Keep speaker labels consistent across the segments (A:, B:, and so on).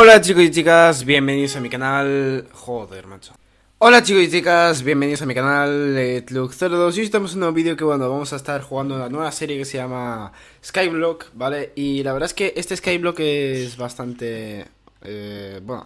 A: Hola chicos y chicas, bienvenidos a mi canal... Joder, macho. Hola chicos y chicas, bienvenidos a mi canal Look 02 y hoy estamos en un nuevo vídeo que bueno, vamos a estar jugando una nueva serie que se llama Skyblock, ¿vale? Y la verdad es que este Skyblock es bastante... Eh, bueno,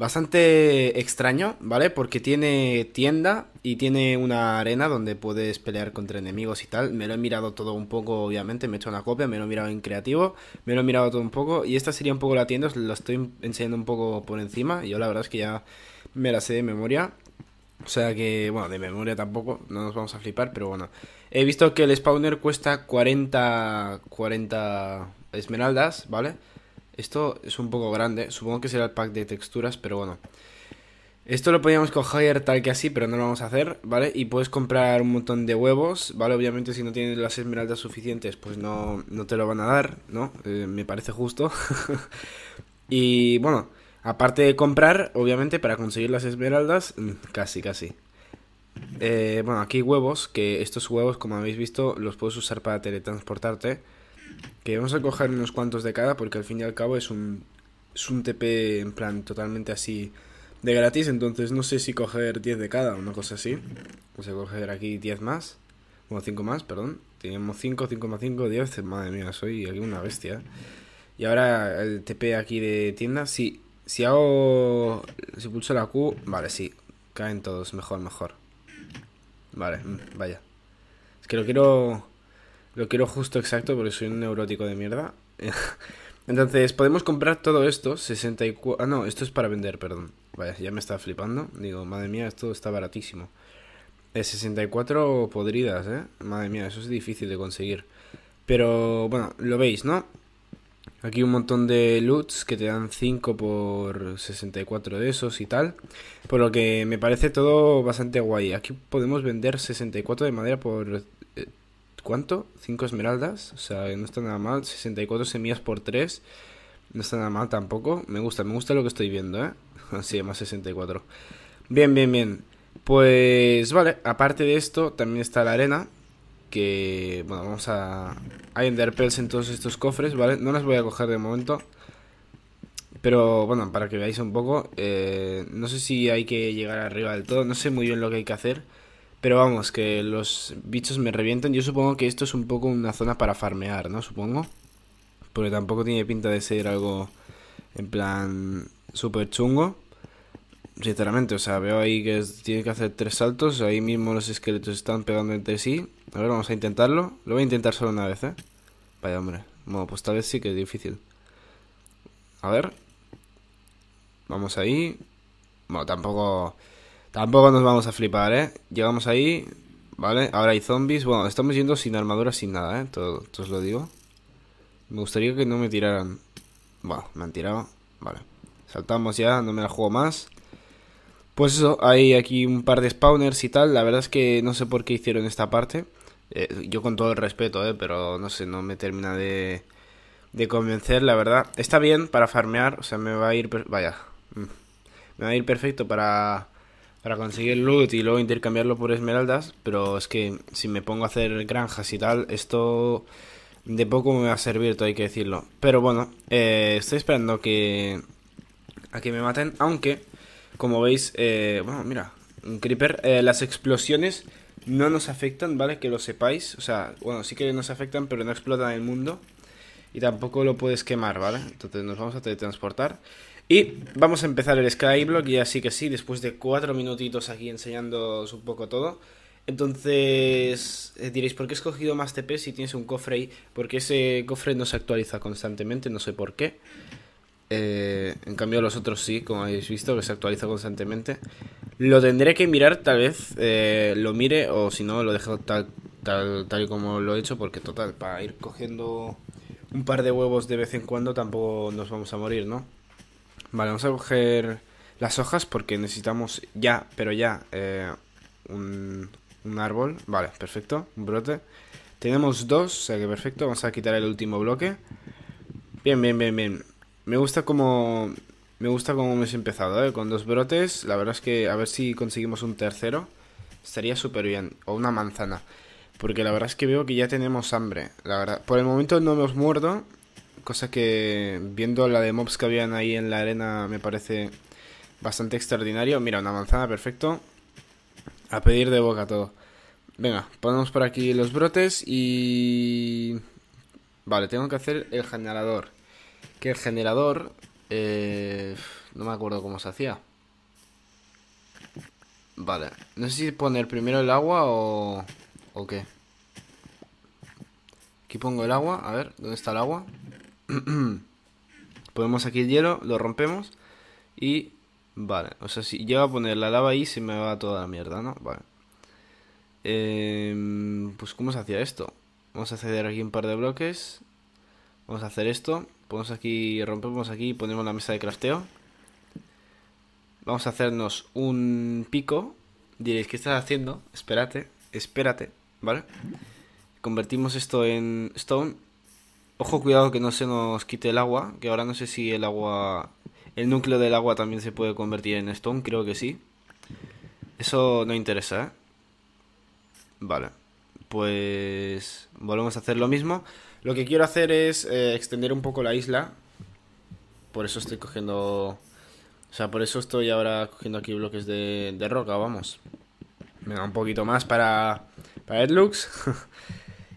A: bastante extraño, ¿vale? Porque tiene tienda y tiene una arena donde puedes pelear contra enemigos y tal. Me lo he mirado todo un poco, obviamente, me he hecho una copia, me lo he mirado en creativo, me lo he mirado todo un poco. Y esta sería un poco la tienda, os la estoy enseñando un poco por encima. Yo la verdad es que ya me la sé de memoria. O sea que, bueno, de memoria tampoco, no nos vamos a flipar, pero bueno. He visto que el spawner cuesta 40, 40 esmeraldas, ¿vale? Esto es un poco grande, supongo que será el pack de texturas, pero bueno. Esto lo podíamos coger tal que así, pero no lo vamos a hacer, ¿vale? Y puedes comprar un montón de huevos, ¿vale? Obviamente si no tienes las esmeraldas suficientes, pues no, no te lo van a dar, ¿no? Eh, me parece justo. y bueno, aparte de comprar, obviamente para conseguir las esmeraldas, mm, casi, casi. Eh, bueno, aquí huevos, que estos huevos, como habéis visto, los puedes usar para teletransportarte. Que vamos a coger unos cuantos de cada porque al fin y al cabo es un, es un TP en plan totalmente así de gratis. Entonces no sé si coger 10 de cada o una cosa así. Vamos a coger aquí 10 más. Bueno, 5 más, perdón. Tenemos 5, 5 más 5, 10. Madre mía, soy aquí una bestia. Y ahora el TP aquí de tienda. Si, si hago... Si pulso la Q... Vale, sí. Caen todos. Mejor, mejor. Vale, mm, vaya. Es que lo quiero... Lo quiero justo exacto porque soy un neurótico de mierda. Entonces, podemos comprar todo esto, 64... Ah, no, esto es para vender, perdón. Vaya, ya me está flipando. Digo, madre mía, esto está baratísimo. 64 podridas, ¿eh? Madre mía, eso es difícil de conseguir. Pero, bueno, lo veis, ¿no? Aquí un montón de loots que te dan 5 por 64 de esos y tal. Por lo que me parece todo bastante guay. Aquí podemos vender 64 de madera por ¿Cuánto? Cinco esmeraldas. O sea, no está nada mal. 64 semillas por 3. No está nada mal tampoco. Me gusta, me gusta lo que estoy viendo, ¿eh? Así, más 64. Bien, bien, bien. Pues vale, aparte de esto, también está la arena. Que, bueno, vamos a... Hay enderpells en todos estos cofres, ¿vale? No las voy a coger de momento. Pero bueno, para que veáis un poco, eh, no sé si hay que llegar arriba del todo, no sé muy bien lo que hay que hacer. Pero vamos, que los bichos me revientan. Yo supongo que esto es un poco una zona para farmear, ¿no? Supongo. Porque tampoco tiene pinta de ser algo en plan súper chungo. Sinceramente, o sea, veo ahí que tiene que hacer tres saltos. Ahí mismo los esqueletos están pegando entre sí. A ver, vamos a intentarlo. Lo voy a intentar solo una vez, ¿eh? Vaya, hombre. Bueno, pues tal vez sí que es difícil. A ver. Vamos ahí. Bueno, tampoco... Tampoco nos vamos a flipar, ¿eh? Llegamos ahí, ¿vale? Ahora hay zombies. Bueno, estamos yendo sin armadura, sin nada, ¿eh? Todo, os lo digo. Me gustaría que no me tiraran. Bueno, me han tirado. Vale. Saltamos ya, no me la juego más. Pues eso, hay aquí un par de spawners y tal. La verdad es que no sé por qué hicieron esta parte. Eh, yo con todo el respeto, eh, pero no sé, no me termina de, de convencer, la verdad. Está bien para farmear, o sea, me va a ir... Vaya. Mm. Me va a ir perfecto para para conseguir loot y luego intercambiarlo por esmeraldas, pero es que si me pongo a hacer granjas y tal, esto de poco me va a servir, todo hay que decirlo. Pero bueno, eh, estoy esperando que a que me maten, aunque, como veis, eh, bueno, mira, un creeper, eh, las explosiones no nos afectan, ¿vale? Que lo sepáis, o sea, bueno, sí que nos afectan, pero no explotan el mundo. Y tampoco lo puedes quemar, ¿vale? Entonces nos vamos a teletransportar. Y vamos a empezar el Skyblock, ya sí que sí, después de cuatro minutitos aquí enseñándoos un poco todo. Entonces eh, diréis, ¿por qué he escogido más TP si tienes un cofre ahí? Porque ese cofre no se actualiza constantemente, no sé por qué. Eh, en cambio los otros sí, como habéis visto, que se actualiza constantemente. Lo tendré que mirar, tal vez eh, lo mire o si no lo dejo tal, tal, tal como lo he hecho, porque total, para ir cogiendo un par de huevos de vez en cuando tampoco nos vamos a morir, ¿no? Vale, vamos a coger las hojas porque necesitamos ya, pero ya, eh, un, árbol. Vale, perfecto, un brote. Tenemos dos, o sea que perfecto. Vamos a quitar el último bloque. Bien, bien, bien, bien. Me gusta como... Me gusta como hemos empezado, ¿eh? Con dos brotes. La verdad es que a ver si conseguimos un tercero. Estaría súper bien. O una manzana. Porque la verdad es que veo que ya tenemos hambre. La verdad. Por el momento no hemos muerdo. Cosa que viendo la de mobs que habían ahí en la arena me parece bastante extraordinario. Mira, una manzana, perfecto. A pedir de boca todo. Venga, ponemos por aquí los brotes y... Vale, tengo que hacer el generador. Que el generador... Eh, no me acuerdo cómo se hacía. Vale, no sé si poner primero el agua o... ¿O qué? Aquí pongo el agua, a ver, ¿dónde está el agua? Ponemos aquí el hielo, lo rompemos y... Vale, o sea, si llego a poner la lava ahí se me va toda la mierda, ¿no? Vale. Em, pues ¿cómo se hacía esto? Vamos a ceder aquí un par de bloques. Vamos a hacer esto. Ponemos aquí, rompemos aquí y ponemos la mesa de crafteo. Vamos a hacernos un pico. Diréis, ¿qué estás haciendo? Espérate, espérate, ¿vale? Convertimos esto en stone Ojo, cuidado que no se nos quite el agua, que ahora no sé si el agua, el núcleo del agua también se puede convertir en stone, creo que sí. Eso no interesa, ¿eh? Vale, pues volvemos a hacer lo mismo. Lo que quiero hacer es eh, extender un poco la isla. Por eso estoy cogiendo... O sea, por eso estoy ahora cogiendo aquí bloques de, roca, vamos. Me da un poquito más para, para Edlux.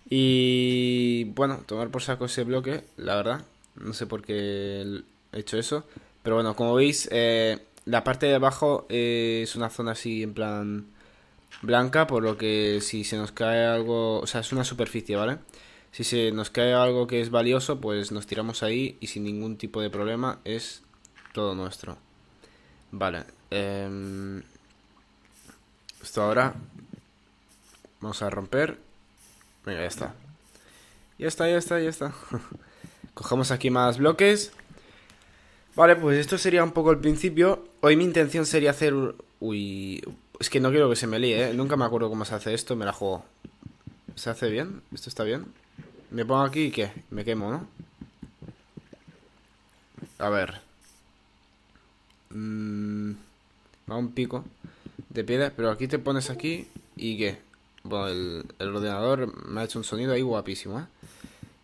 A: Y bueno, tomar por saco ese bloque, la verdad. No sé por qué he hecho eso. Pero bueno, como veis, eh, la parte de abajo eh, es una zona así en plan blanca, por lo que si se nos cae algo, o sea, es una superficie, ¿vale? Si se nos cae algo que es valioso, pues nos tiramos ahí y sin ningún tipo de problema es todo nuestro. Vale. Em, esto ahora vamos a romper Venga, ya está. Ya está, ya está, ya está. Cogemos aquí más bloques. Vale, pues esto sería un poco el principio. Hoy mi intención sería hacer... Uy, es que no quiero que se me líe, ¿eh? Nunca me acuerdo cómo se hace esto, me la juego. ¿Se hace bien? ¿Esto está bien? Me pongo aquí y qué? Me quemo, ¿no? A ver. Mmm. Va un pico de piedra, pero aquí te pones aquí y qué? Bueno, el, ordenador me ha hecho un sonido ahí guapísimo, ¿eh?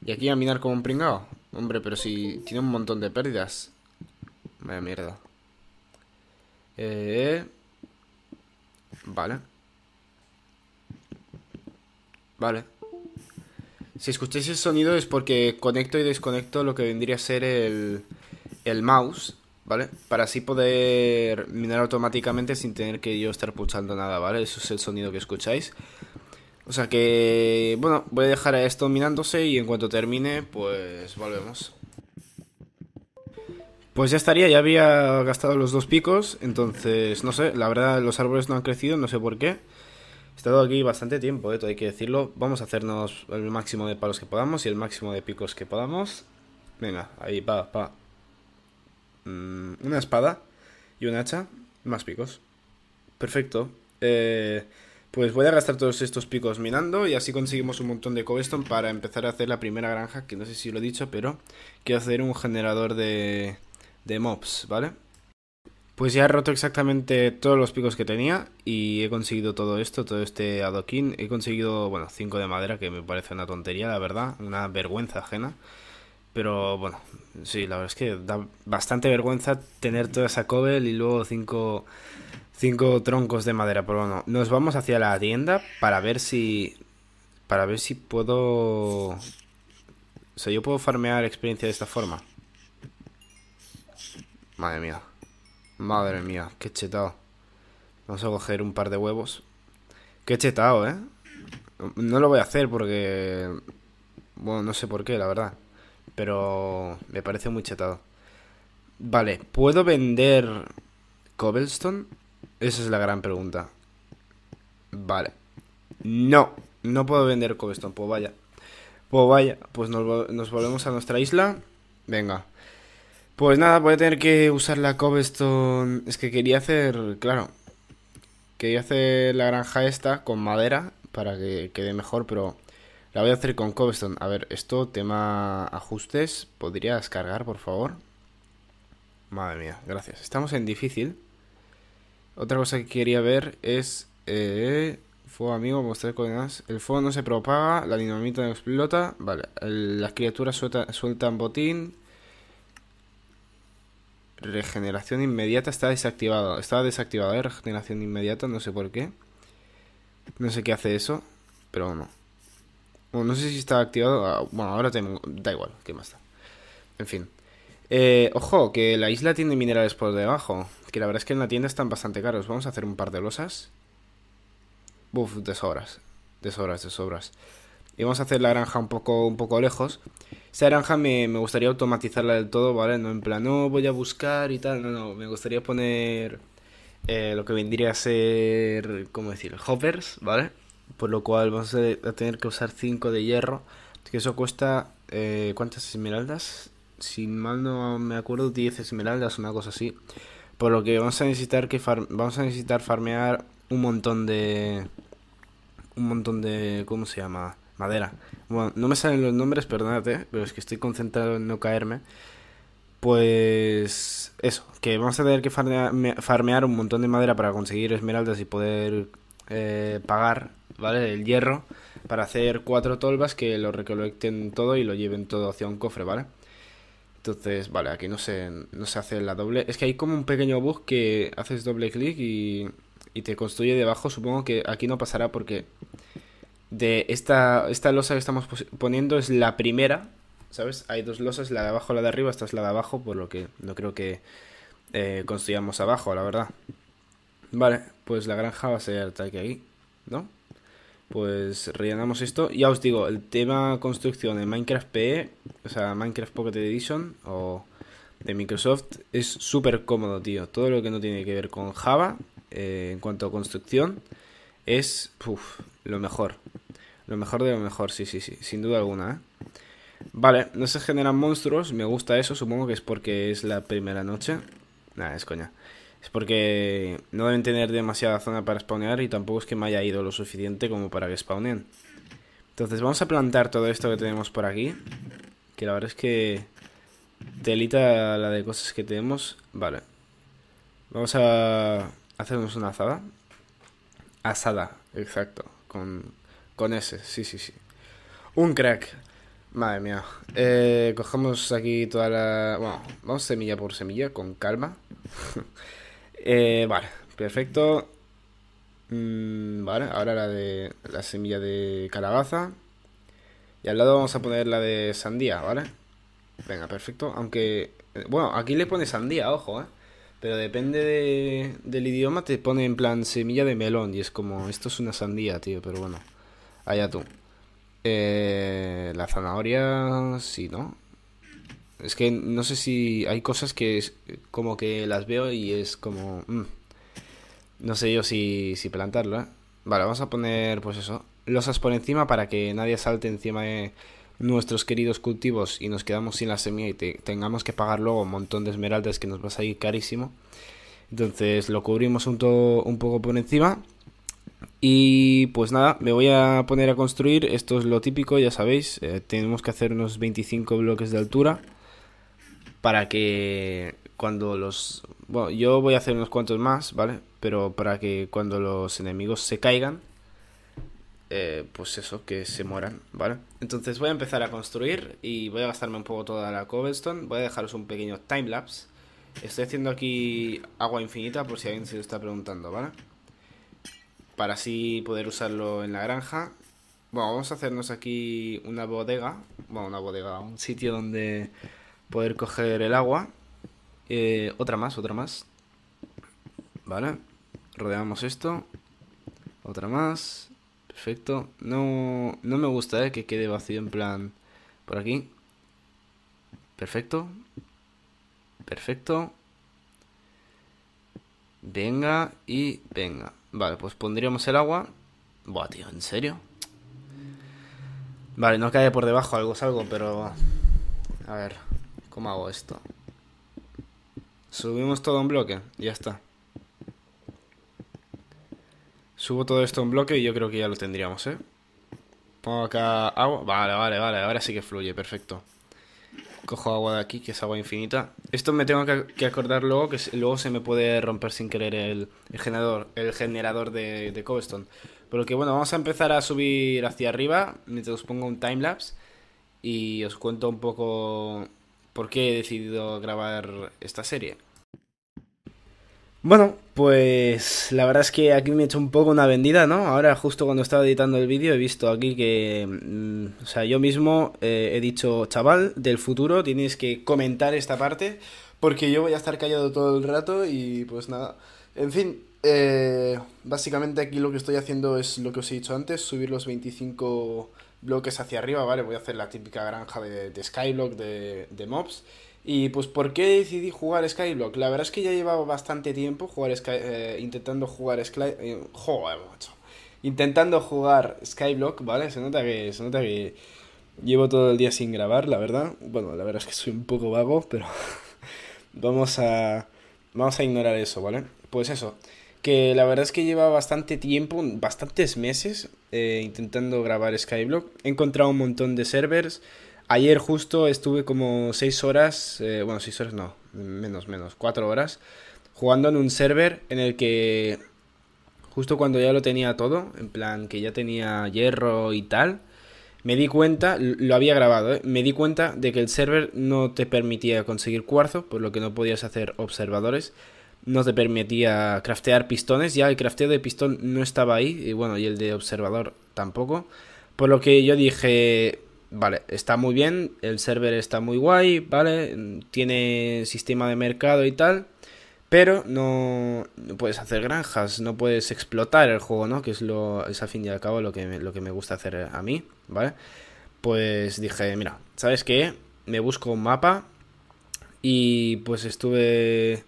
A: Y aquí a minar como un pringao. Hombre, pero si tiene un montón de pérdidas. Vaya mierda. Eh... Vale. Vale. Si escucháis el sonido es porque conecto y desconecto lo que vendría a ser el, mouse, ¿vale? Para así poder minar automáticamente sin tener que yo estar pulsando nada, ¿vale? Eso es el sonido que escucháis. O sea que, bueno, voy a dejar a esto minándose y en cuanto termine, pues volvemos. Pues ya estaría, ya había gastado los dos picos, entonces, no sé, la verdad los árboles no han crecido, no sé por qué. He estado aquí bastante tiempo, esto eh, hay que decirlo. Vamos a hacernos el máximo de palos que podamos y el máximo de picos que podamos. Venga, ahí, pa, pa. Mm, una espada y un hacha, más picos. Perfecto. Eh... Pues voy a gastar todos estos picos minando y así conseguimos un montón de cobblestone para empezar a hacer la primera granja, que no sé si lo he dicho, pero quiero hacer un generador de, de mobs, ¿vale? Pues ya he roto exactamente todos los picos que tenía y he conseguido todo esto, todo este adoquín. He conseguido, bueno, 5 de madera, que me parece una tontería, la verdad, una vergüenza ajena. Pero bueno, sí, la verdad es que da bastante vergüenza tener toda esa cobel y luego cinco, cinco troncos de madera. Pero bueno, nos vamos hacia la tienda para ver si. Para ver si puedo. O sea, yo puedo farmear experiencia de esta forma. Madre mía. Madre mía, qué chetado. Vamos a coger un par de huevos. Qué chetado, ¿eh? No lo voy a hacer porque... Bueno, no sé por qué, la verdad. Pero me parece muy chetado. Vale, ¿puedo vender Cobblestone? Esa es la gran pregunta. Vale. No, no puedo vender Cobblestone, pues vaya. Pues vaya, pues nos, nos volvemos a nuestra isla. Venga. Pues nada, voy a tener que usar la cobblestone. Es que quería hacer, claro, quería hacer la granja esta con madera para que quede mejor, pero la voy a hacer con Cobblestone. A ver, esto, tema ajustes. ¿Podría descargar, por favor? Madre mía, gracias. Estamos en difícil. Otra cosa que quería ver es... Eh, fuego amigo, mostrar coordenadas. El fuego no se propaga, la dinamita no explota. Vale, las criaturas sueltan botín. Regeneración inmediata está desactivado Está desactivado ¿eh? Regeneración inmediata, no sé por qué. No sé qué hace eso, pero bueno. Bueno, no sé si está activado. Ah, bueno, ahora tengo, da igual, ¿qué más está En fin. Eh, ojo, que la isla tiene minerales por debajo. Que la verdad es que en la tienda están bastante caros. Vamos a hacer un par de losas. Buf, de sobras. De sobras, de sobras. Y vamos a hacer la granja un poco, un poco lejos. Esta granja me, me gustaría automatizarla del todo, ¿vale? No en plan, no, voy a buscar y tal. No, no, me gustaría poner eh, lo que vendría a ser, ¿cómo decir? Hoppers, ¿vale? por lo cual vamos a tener que usar 5 de hierro, que eso cuesta, eh, ¿cuántas esmeraldas? Si mal no me acuerdo, 10 esmeraldas, una cosa así. Por lo que vamos a necesitar que vamos a necesitar farmear un montón de un montón de ¿cómo se llama? madera. Bueno, no me salen los nombres, perdónate, pero es que estoy concentrado en no caerme. Pues eso, que vamos a tener que farmear, farmear un montón de madera para conseguir esmeraldas y poder eh, pagar ¿vale? el hierro, para hacer cuatro tolvas que lo recolecten todo y lo lleven todo hacia un cofre, ¿vale? Entonces, vale, aquí no se, no se hace la doble. Es que hay como un pequeño bug que haces doble clic y, y te construye debajo. Supongo que aquí no pasará porque de esta, esta losa que estamos poniendo es la primera, ¿sabes? Hay dos losas, la de abajo, la de arriba, esta es la de abajo, por lo que no creo que eh, construyamos abajo, la verdad. Vale, pues la granja va a ser tal que ahí, ¿no? pues rellenamos esto. Ya os digo, el tema construcción en Minecraft PE, o sea, Minecraft Pocket Edition o de Microsoft, es súper cómodo, tío. Todo lo que no tiene que ver con Java eh, en cuanto a construcción es lo mejor. Lo mejor de lo mejor, sí, sí, sí, sin duda alguna. ¿eh? Vale, no se generan monstruos, me gusta eso, supongo que es porque es la primera noche. Nada, es coña es porque no deben tener demasiada zona para spawnear y tampoco es que me haya ido lo suficiente como para que spawnen. Entonces vamos a plantar todo esto que tenemos por aquí, que la verdad es que telita la de cosas que tenemos. Vale, vamos a hacernos una azada. Asada, exacto, con, con ese, sí, sí, sí. Un crack, Madre mía. Eh, cogemos aquí toda la... Bueno, vamos semilla por semilla, con calma. Eh, vale, perfecto. Mm, vale, ahora la de la semilla de calabaza. Y al lado vamos a poner la de sandía, ¿vale? Venga, perfecto. Aunque, eh, bueno, aquí le pone sandía, ojo, ¿eh? Pero depende del idioma, te pone en plan semilla de melón. Y es como, esto es una sandía, tío, pero bueno. Allá tú. Eh, la zanahoria, sí, ¿no? Es que no sé si hay cosas que eh, como que las veo y es como... Mm, no sé yo si, si plantarlo, ¿eh? Vale, vamos a poner pues eso. Losas por encima para que nadie salte encima de nuestros queridos cultivos y nos quedamos sin la semilla y tengamos que pagar luego un montón de esmeraldas que nos va a salir carísimo. Entonces lo cubrimos un, un poco por encima. Y pues nada, me voy a poner a construir. Esto es lo típico, ya sabéis. Eh, tenemos que hacer unos 25 bloques de altura para que cuando los... Bueno, yo voy a hacer unos cuantos más, ¿vale? Pero para que cuando los enemigos se caigan, eh, pues eso, que se mueran, ¿vale? Entonces voy a empezar a construir y voy a gastarme un poco toda la cobblestone. Voy a dejaros un pequeño timelapse. Estoy haciendo aquí agua infinita por si alguien se lo está preguntando, ¿vale? Para así poder usarlo en la granja. Bueno, vamos a hacernos aquí una bodega. Bueno, una bodega, un sitio donde poder coger el agua. Eh, otra más, otra más. Vale. Rodeamos esto. Otra más. Perfecto. No, no me gusta eh, que quede vacío en plan por aquí. Perfecto. Perfecto. Venga y venga. Vale, pues pondríamos el agua. Buah, tío, ¿en serio? Vale, no cae por debajo, algo es algo, pero... A ver, ¿Cómo hago esto? Subimos todo en bloque, ya está. Subo todo esto en bloque y yo creo que ya lo tendríamos, ¿eh? Pongo acá agua. Vale, vale, vale. Ahora sí que fluye, perfecto. Cojo agua de aquí, que es agua infinita. Esto me tengo que acordar luego, que luego se me puede romper sin querer el, generador, el generador de, de Porque Pero que bueno, vamos a empezar a subir hacia arriba mientras os pongo un timelapse y os cuento un poco por qué he decidido grabar esta serie. Bueno, pues la verdad es que aquí me he hecho un poco una vendida, ¿no? Ahora justo cuando estaba editando el vídeo he visto aquí que, mm, o sea, yo mismo eh, he dicho, chaval, del futuro tienes que comentar esta parte porque yo voy a estar callado todo el rato y pues nada. En fin, eh, básicamente aquí lo que estoy haciendo es lo que os he dicho antes, subir los 25 bloques hacia arriba, ¿vale? Voy a hacer la típica granja de, de Skyblock de, de, mobs. Y pues, ¿por qué decidí jugar Skyblock? La verdad es que ya llevaba bastante tiempo jugar eh, intentando jugar Sky... Eh, joder, Intentando jugar Skyblock, ¿vale? Se nota que... Se nota que Llevo todo el día sin grabar, la verdad. Bueno, la verdad es que soy un poco vago, pero vamos a vamos a ignorar eso, ¿vale? Pues eso que la verdad es que lleva bastante tiempo, bastantes meses, eh, intentando grabar Skyblock. He encontrado un montón de servers. Ayer justo estuve como 6 horas, eh, bueno, 6 horas no, menos, menos, 4 horas, jugando en un server en el que justo cuando ya lo tenía todo, en plan que ya tenía hierro y tal, me di cuenta, lo había grabado, eh, me di cuenta de que el server no te permitía conseguir cuarzo, por lo que no podías hacer observadores no te permitía craftear pistones. Ya el crafteo de pistón no estaba ahí. Y bueno, y el de observador tampoco. Por lo que yo dije, vale, está muy bien. El server está muy guay, ¿vale? Tiene sistema de mercado y tal. Pero no, puedes hacer granjas, no puedes explotar el juego, ¿no? Que es, lo, es al fin y al cabo lo que, lo que me gusta hacer a mí, ¿vale? Pues dije, mira, ¿sabes qué? Me busco un mapa y pues estuve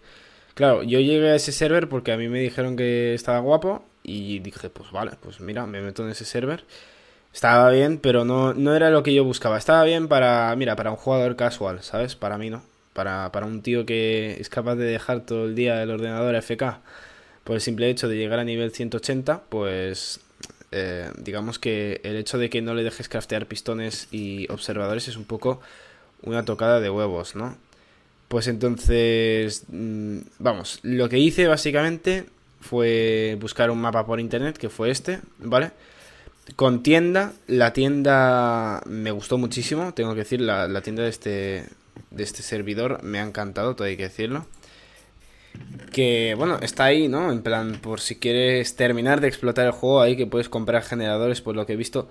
A: Claro, yo llegué a ese server porque a mí me dijeron que estaba guapo y dije, pues vale, pues mira, me meto en ese server. Estaba bien, pero no, no era lo que yo buscaba. Estaba bien para, mira, para un jugador casual, ¿sabes? Para mí no. Para, para un tío que es capaz de dejar todo el día el ordenador FK por el simple hecho de llegar a nivel 180, pues eh, digamos que el hecho de que no le dejes craftear pistones y observadores es un poco una tocada de huevos, ¿no? Pues entonces, mm, vamos, lo que hice básicamente fue buscar un mapa por internet, que fue este, ¿vale? Con tienda, la tienda me gustó muchísimo, tengo que decir, la, tienda de este, de este servidor me ha encantado, todo hay que decirlo. Que bueno, está ahí, ¿no? En plan, por si quieres terminar de explotar el juego, ahí que puedes comprar generadores, por lo que he visto,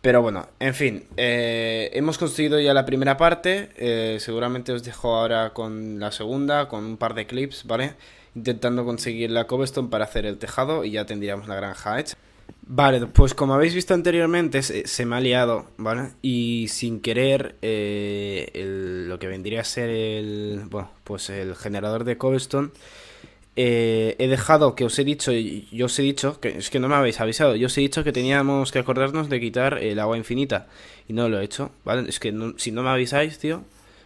A: pero bueno, en fin, eh, hemos construido ya la primera parte, eh, seguramente os dejo ahora con la segunda, con un par de clips, ¿vale? Intentando conseguir la cobblestone para hacer el tejado y ya tendríamos la granja hecha. Vale, pues como habéis visto anteriormente, se, me ha liado, ¿vale? Y sin querer, eh, lo que vendría a ser el, pues el generador de cobblestone eh, he dejado que os he dicho, yo os he dicho, que es que no me habéis avisado, yo os he dicho que teníamos que acordarnos de quitar el agua infinita. Y no lo he hecho, ¿vale? Es que si no me avisáis, tío,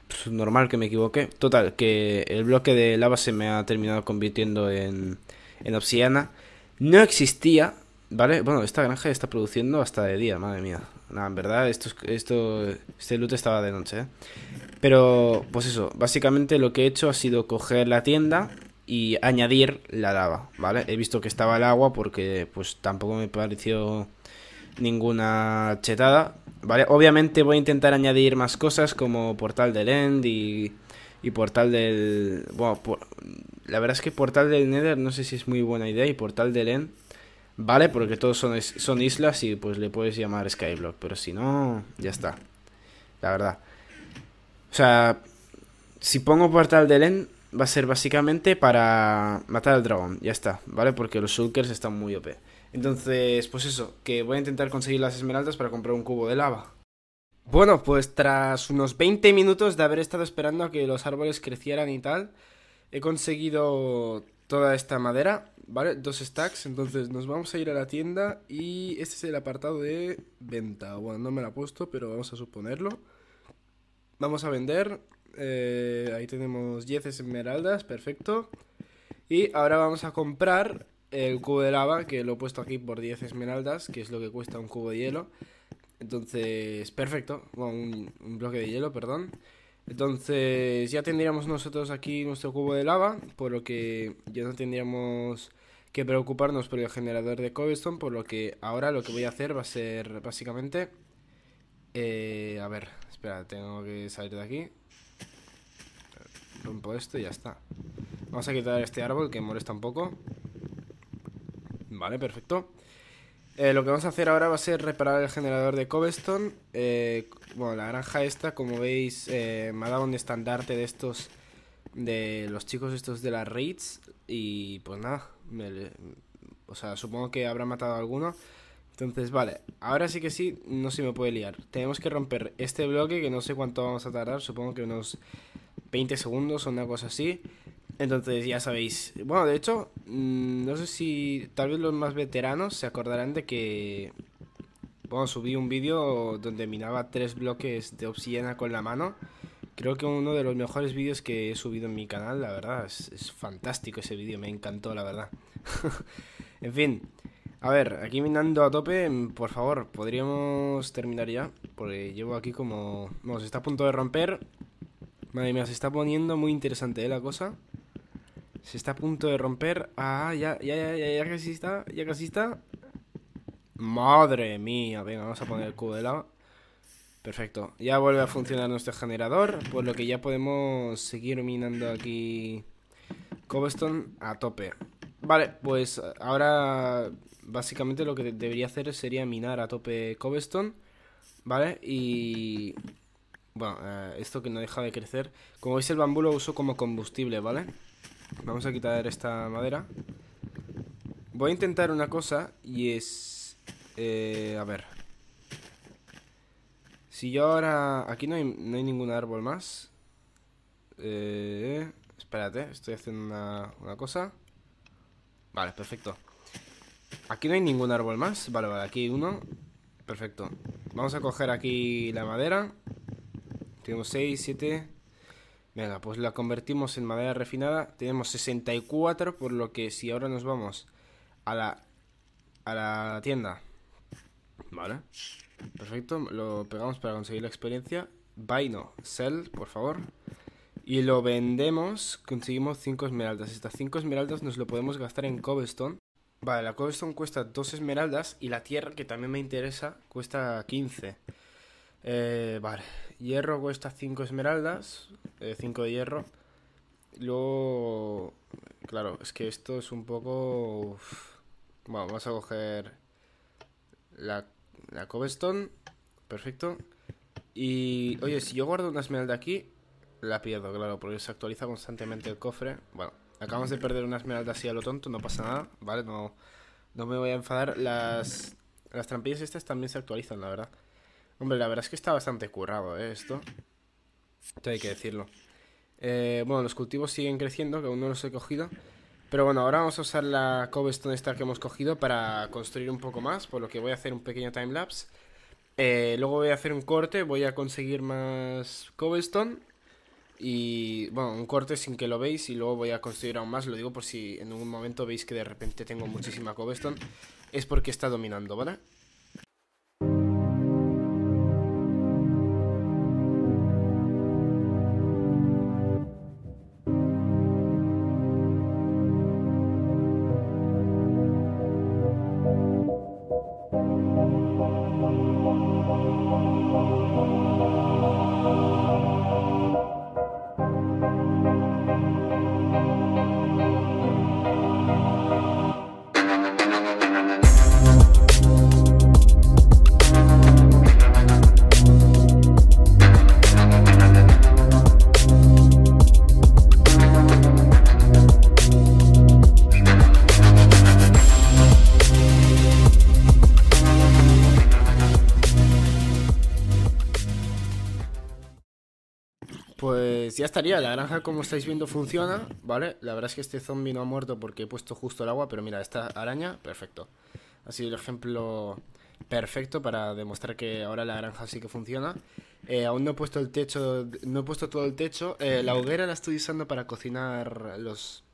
A: pues normal que me equivoque. Total, que el bloque de lava se me ha terminado convirtiendo en, en obsidiana. No existía, ¿vale? Bueno, esta granja está produciendo hasta de día, madre mía. Nada, en verdad, esto, esto, este loot estaba de noche, ¿eh? Pero, pues eso, básicamente lo que he hecho ha sido coger la tienda y añadir la lava, ¿vale? He visto que estaba el agua porque pues tampoco me pareció ninguna chetada, ¿vale? Obviamente voy a intentar añadir más cosas como portal del end y, portal del... Bueno, la verdad es que portal del nether no sé si es muy buena idea y portal del end, ¿vale? Porque todos son, son islas y pues le puedes llamar skyblock, pero si no, ya está, la verdad. O sea, si pongo portal del end va a ser básicamente para matar al dragón, ya está, ¿vale? Porque los shulkers están muy OP. Entonces, pues eso, que voy a intentar conseguir las esmeraldas para comprar un cubo de lava. Bueno, pues tras unos 20 minutos de haber estado esperando a que los árboles crecieran y tal, he conseguido toda esta madera, ¿vale? Dos stacks, entonces nos vamos a ir a la tienda y este es el apartado de venta. Bueno, no me la he puesto, pero vamos a suponerlo. Vamos a vender eh, ahí tenemos 10 esmeraldas, perfecto. Y ahora vamos a comprar el cubo de lava, que lo he puesto aquí por 10 esmeraldas, que es lo que cuesta un cubo de hielo. Entonces, perfecto, bueno, un, bloque de hielo, perdón. Entonces, ya tendríamos nosotros aquí nuestro cubo de lava, por lo que ya no tendríamos que preocuparnos por el generador de cobblestone, por lo que ahora lo que voy a hacer va a ser básicamente... Eh, a ver, espera, tengo que salir de aquí. Rompo esto y ya está. Vamos a quitar este árbol que molesta un poco. Vale, perfecto. Eh, lo que vamos a hacer ahora va a ser reparar el generador de cobblestone. Eh, bueno, la granja esta, como veis, eh, me ha dado un estandarte de estos... De los chicos estos de las raids. Y pues nada, o sea, supongo que habrá matado a alguno. Entonces, vale, ahora sí que sí, no se me puede liar. Tenemos que romper este bloque que no sé cuánto vamos a tardar, supongo que unos 20 segundos o una cosa así. Entonces ya sabéis. Bueno, de hecho, mm, no sé si tal vez los más veteranos se acordarán de que... Bueno, subí un vídeo donde minaba tres bloques de obsidiana con la mano. Creo que uno de los mejores vídeos que he subido en mi canal, la verdad. Es, fantástico ese vídeo, me encantó, la verdad. en fin. A ver, aquí minando a tope, mm, por favor, podríamos terminar ya, porque llevo aquí como... Vamos, está a punto de romper, Madre mía, se está poniendo muy interesante ¿eh? la cosa. Se está a punto de romper. Ah, ya, ya, ya, ya, ya casi está. Ya casi está. Madre mía. Venga, vamos a poner el cubo de lado. Perfecto. Ya vuelve a funcionar nuestro generador. Por lo que ya podemos seguir minando aquí cobblestone a tope. Vale, pues ahora básicamente lo que debería hacer sería minar a tope cobblestone. ¿Vale? Y bueno, eh, esto que no deja de crecer. Como veis el bambú lo uso como combustible, ¿vale? Vamos a quitar esta madera. Voy a intentar una cosa y es... Eh, a ver. Si yo ahora... Aquí no hay, ningún árbol más. Eh, espérate, estoy haciendo una, una cosa. Vale, perfecto. Aquí no hay ningún árbol más. Vale, vale, aquí hay uno. Perfecto. Vamos a coger aquí la madera. Tenemos 6, 7. Venga, pues la convertimos en madera refinada. Tenemos 64, por lo que si ahora nos vamos a la, a la tienda. Vale. Perfecto, lo pegamos para conseguir la experiencia. Buy no, sell, por favor. Y lo vendemos, conseguimos 5 esmeraldas. Estas 5 esmeraldas nos lo podemos gastar en cobblestone. Vale, la cobblestone cuesta 2 esmeraldas y la tierra, que también me interesa, cuesta 15. Eh, vale, Hierro cuesta 5 esmeraldas, 5 eh, de hierro. Luego, claro, es que esto es un poco... Bueno, vamos a coger la, la cobblestone. Perfecto. Y, oye, si yo guardo una esmeralda aquí, la pierdo, claro, porque se actualiza constantemente el cofre. Bueno, acabamos de perder una esmeralda así a lo tonto, no pasa nada, ¿vale? No, no me voy a enfadar. Las, las trampillas estas también se actualizan, la verdad. Hombre, la verdad es que está bastante currado ¿eh? esto. Esto hay que decirlo. Eh, bueno, los cultivos siguen creciendo, que aún no los he cogido. Pero bueno, ahora vamos a usar la cobblestone esta que hemos cogido para construir un poco más, por lo que voy a hacer un pequeño timelapse. lapse. Eh, luego voy a hacer un corte, voy a conseguir más cobblestone y bueno, un corte sin que lo veis y luego voy a construir aún más, lo digo por si en algún momento veis que de repente tengo muchísima cobblestone, es porque está dominando, ¿vale? ya estaría, la granja como estáis viendo funciona, ¿vale? La verdad es que este zombie no ha muerto porque he puesto justo el agua, pero mira, esta araña, perfecto. Ha sido el ejemplo perfecto para demostrar que ahora la granja sí que funciona. Eh, aún no he puesto el techo, no he puesto todo el techo. Eh, la hoguera la estoy usando para cocinar los,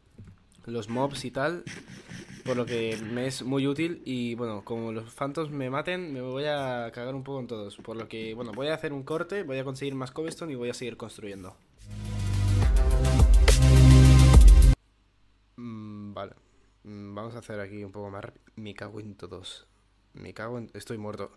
A: los mobs y tal, por lo que me es muy útil. Y bueno, como los phantoms me maten, me voy a cagar un poco en todos. Por lo que, bueno, voy a hacer un corte, voy a conseguir más cobblestone y voy a seguir construyendo. Mm, vale. Mm, vamos a hacer aquí un poco más. Me cago en todos. Me cago en. Estoy muerto.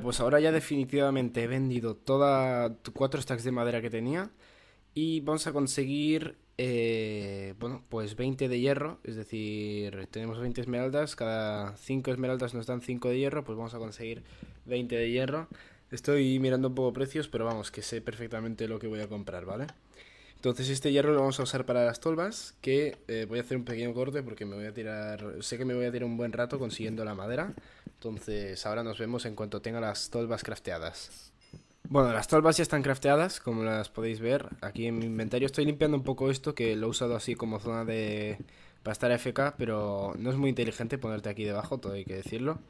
A: pues ahora ya definitivamente he vendido todas cuatro stacks de madera que tenía y vamos a conseguir, eh, bueno, pues 20 de hierro, es decir, tenemos 20 esmeraldas, cada 5 esmeraldas nos dan 5 de hierro, pues vamos a conseguir 20 de hierro. Estoy mirando un poco precios, pero vamos, que sé perfectamente lo que voy a comprar, ¿vale? vale entonces este hierro lo vamos a usar para las tolvas, que eh, voy a hacer un pequeño corte porque me voy a tirar, sé que me voy a tirar un buen rato consiguiendo la madera. Entonces ahora nos vemos en cuanto tenga las tolvas crafteadas. Bueno, las tolvas ya están crafteadas, como las podéis ver. Aquí en mi inventario estoy limpiando un poco esto, que lo he usado así como zona de... para estar FK, pero no es muy inteligente ponerte aquí debajo, todo hay que decirlo.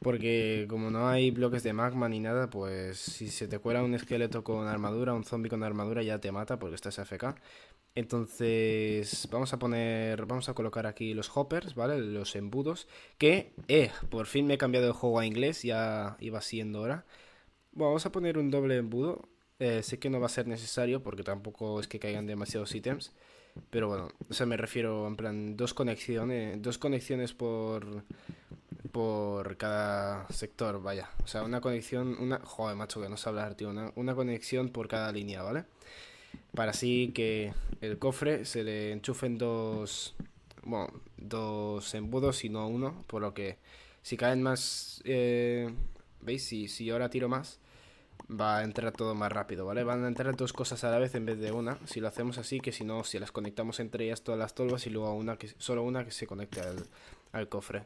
A: Porque como no hay bloques de magma ni nada, pues si se te cuela un esqueleto con armadura, un zombie con armadura, ya te mata porque estás AFK. Entonces vamos a poner, vamos a colocar aquí los hoppers, ¿vale? Los embudos. Que, eh, por fin me he cambiado el juego a inglés, ya iba siendo hora. Bueno, vamos a poner un doble embudo. Eh, sé que no va a ser necesario porque tampoco es que caigan demasiados ítems. Pero bueno, o sea, me refiero en plan dos conexiones, dos conexiones por por cada sector, vaya. O sea, una conexión, una... Joder, macho, que no se hablar, tío. Una, conexión por cada línea, ¿vale? Para así que el cofre se le enchufen dos... Bueno, dos embudos y no uno, por lo que si caen más... Eh, ¿Veis? Si, si ahora tiro más, va a entrar todo más rápido, ¿vale? Van a entrar dos cosas a la vez en vez de una. Si lo hacemos así, que si no, si las conectamos entre ellas todas las tolvas y luego una que, solo una que se conecte al cofre.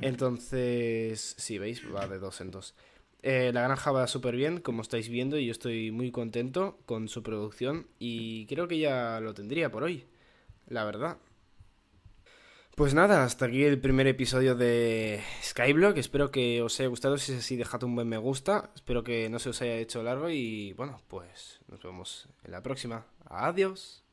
A: Entonces, si ¿veis? Va de dos en dos. Eh, la granja va súper bien, como estáis viendo, y yo estoy muy contento con su producción y creo que ya lo tendría por hoy, la verdad. Pues nada, hasta aquí el primer episodio de Skyblock. Espero que os haya gustado. Si es así, dejad un buen me gusta. Espero que no se os haya hecho largo y bueno, pues nos vemos en la próxima. Adiós.